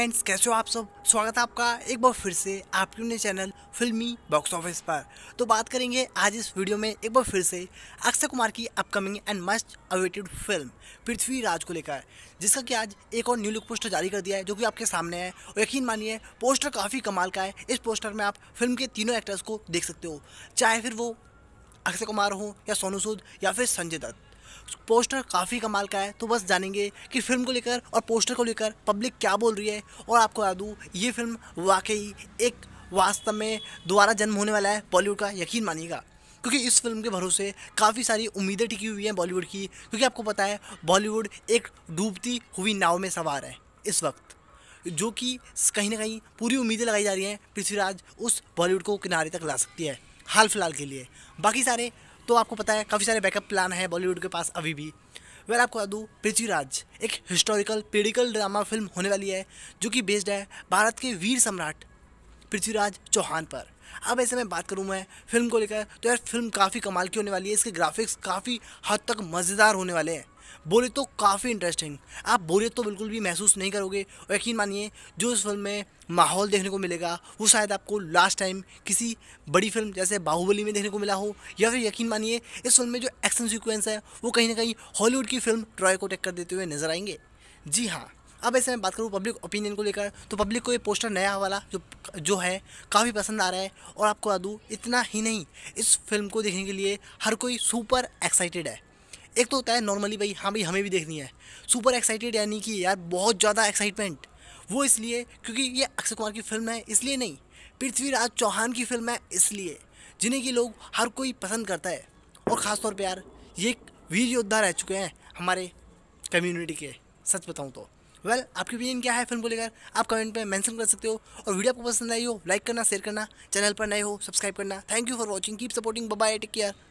friends कैसे हो आप सब स्वागत है आपका एक बार फिर से आपके अपने चैनल फिल्मी बॉक्स ऑफिस पर तो बात करेंगे आज इस वीडियो में एक बार फिर से अक्षय कुमार की upcoming and must awaited film Prithviraj को लेकर जिसका कि आज एक और न्यू लुक पोस्टर जारी कर दिया है जो कि आपके सामने है और यकीन मानिए पोस्टर काफ़ी कमाल का है इस पोस्टर में आप फिल्म के तीनों एक्टर्स को देख सकते हो चाहे फिर वो अक्षय कुमार हो या सोनू सूद या फिर संजय दत्त पोस्टर काफ़ी कमाल का है तो बस जानेंगे कि फिल्म को लेकर और पोस्टर को लेकर पब्लिक क्या बोल रही है और आपको बता दूँ ये फिल्म वाकई एक वास्तव में दोबारा जन्म होने वाला है बॉलीवुड का यकीन मानिएगा क्योंकि इस फिल्म के भरोसे काफ़ी सारी उम्मीदें टिकी हुई हैं बॉलीवुड की क्योंकि आपको पता है बॉलीवुड एक डूबती हुई नाव में सवार है इस वक्त जो कि कहीं ना कहीं पूरी उम्मीदें लगाई जा रही हैं पृथ्वीराज उस बॉलीवुड को किनारे तक ला सकती है हाल फिलहाल के लिए बाकी सारे तो आपको पता है काफ़ी सारे बैकअप प्लान है बॉलीवुड के पास अभी भी वेल आपको बता दूँ पृथ्वीराज एक हिस्टोरिकल पेडिकल ड्रामा फिल्म होने वाली है जो कि बेस्ड है भारत के वीर सम्राट पृथ्वीराज चौहान पर अब ऐसे मैं बात करूँ मैं फिल्म को लेकर तो यार फिल्म काफ़ी कमाल की होने वाली है इसके ग्राफिक्स काफ़ी हद तक मज़ेदार होने वाले हैं बोले तो काफ़ी इंटरेस्टिंग आप बोले तो बिल्कुल भी महसूस नहीं करोगे और यकीन मानिए जो इस फिल्म में माहौल देखने को मिलेगा वो शायद आपको लास्ट टाइम किसी बड़ी फिल्म जैसे बाहुबली में देखने को मिला हो या फिर यकीन मानिए इस फिल्म में जो एक्शन सीक्वेंस है वो कहीं ना कहीं हॉलीवुड की फिल्म ट्रॉय को टेक कर देते हुए नज़र आएंगे जी हाँ अब ऐसे मैं बात करूँ पब्लिक ओपिनियन को लेकर तो पब्लिक को ये पोस्टर नया वाला जो जो है काफ़ी पसंद आ रहा है और आपको बता दूँ इतना ही नहीं इस फिल्म को देखने के लिए हर कोई सुपर एक्साइटेड है एक तो होता है नॉर्मली भाई हाँ भाई हमें भी देखनी है सुपर एक्साइटेड यानी कि यार बहुत ज़्यादा एक्साइटमेंट वो इसलिए क्योंकि ये अक्षय कुमार की फिल्म है इसलिए नहीं पृथ्वीराज चौहान की फिल्म है इसलिए जिन्हें कि लोग हर कोई पसंद करता है और ख़ासतौर पर यार ये वीर योद्धा रह चुके हैं हमारे कम्युनिटी के सच बताऊँ तो वेल well, आपकी ओपिनियन क्या है फिल्म को लेकर आप कमेंट में मेंशन कर सकते हो और वीडियो आपको पसंद आई हो लाइक करना शेयर करना चैनल पर नए हो सब्सक्राइब करना thank you for watching keep supporting bye take care